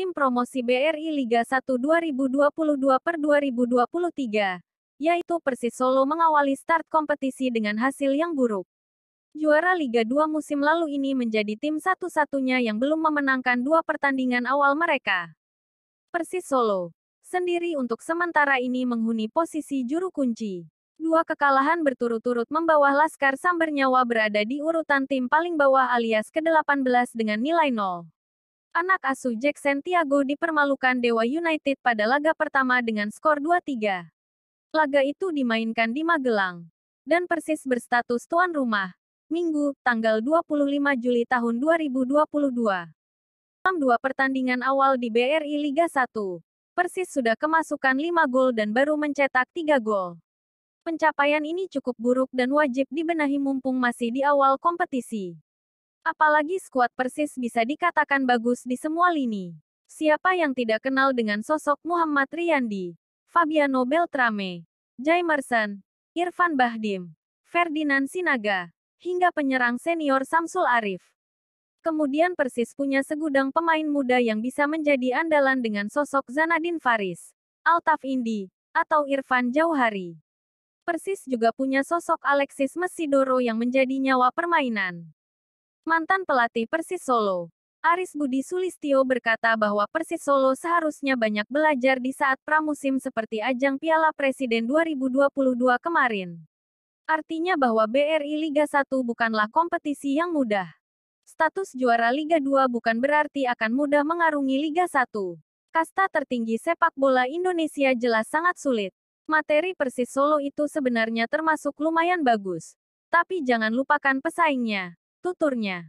tim promosi BRI Liga 1 2022 per 2023, yaitu Persis Solo mengawali start kompetisi dengan hasil yang buruk. Juara Liga 2 musim lalu ini menjadi tim satu-satunya yang belum memenangkan dua pertandingan awal mereka. Persis Solo sendiri untuk sementara ini menghuni posisi juru kunci. Dua kekalahan berturut-turut membawa Laskar Sambernyawa berada di urutan tim paling bawah alias ke-18 dengan nilai 0. Anak asuh Jack Santiago dipermalukan Dewa United pada laga pertama dengan skor 2-3. Laga itu dimainkan di Magelang dan persis berstatus tuan rumah. Minggu, tanggal 25 Juli tahun 2022. Dalam dua pertandingan awal di BRI Liga 1, Persis sudah kemasukan 5 gol dan baru mencetak 3 gol. Pencapaian ini cukup buruk dan wajib dibenahi mumpung masih di awal kompetisi. Apalagi skuad Persis bisa dikatakan bagus di semua lini. Siapa yang tidak kenal dengan sosok Muhammad Riyandi, Fabiano Beltrame, Jai Marsan, Irfan Bahdim, Ferdinand Sinaga, hingga penyerang senior Samsul Arif. Kemudian Persis punya segudang pemain muda yang bisa menjadi andalan dengan sosok Zanadin Faris, Altaf Indi, atau Irfan Jauhari. Persis juga punya sosok Alexis Mesidoro yang menjadi nyawa permainan. Mantan pelatih Persis Solo, Aris Budi Sulistyo berkata bahwa Persis Solo seharusnya banyak belajar di saat pramusim seperti ajang Piala Presiden 2022 kemarin. Artinya bahwa BRI Liga 1 bukanlah kompetisi yang mudah. Status juara Liga 2 bukan berarti akan mudah mengarungi Liga 1. Kasta tertinggi sepak bola Indonesia jelas sangat sulit. Materi Persis Solo itu sebenarnya termasuk lumayan bagus. Tapi jangan lupakan pesaingnya tuturnya.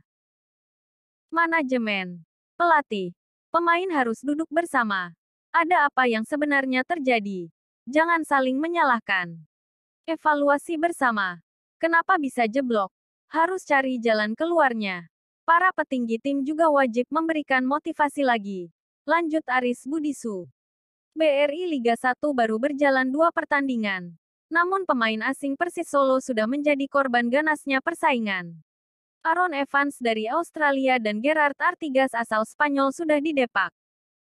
Manajemen, pelatih, pemain harus duduk bersama. Ada apa yang sebenarnya terjadi? Jangan saling menyalahkan. Evaluasi bersama. Kenapa bisa jeblok? Harus cari jalan keluarnya. Para petinggi tim juga wajib memberikan motivasi lagi. Lanjut Aris Budisu. BRI Liga 1 baru berjalan dua pertandingan. Namun pemain asing Persis Solo sudah menjadi korban ganasnya persaingan. Aaron Evans dari Australia dan Gerard Artigas asal Spanyol sudah didepak.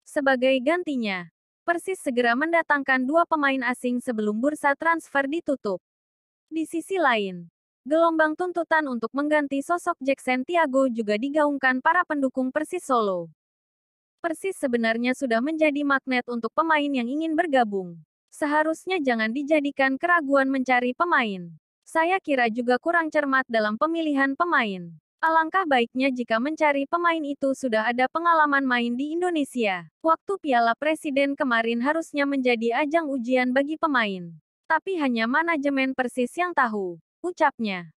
Sebagai gantinya, Persis segera mendatangkan dua pemain asing sebelum bursa transfer ditutup. Di sisi lain, gelombang tuntutan untuk mengganti sosok Jackson Tiago juga digaungkan para pendukung Persis Solo. Persis sebenarnya sudah menjadi magnet untuk pemain yang ingin bergabung. Seharusnya jangan dijadikan keraguan mencari pemain. Saya kira juga kurang cermat dalam pemilihan pemain. Alangkah baiknya jika mencari pemain itu sudah ada pengalaman main di Indonesia. Waktu Piala Presiden kemarin harusnya menjadi ajang ujian bagi pemain. Tapi hanya manajemen Persis yang tahu, ucapnya.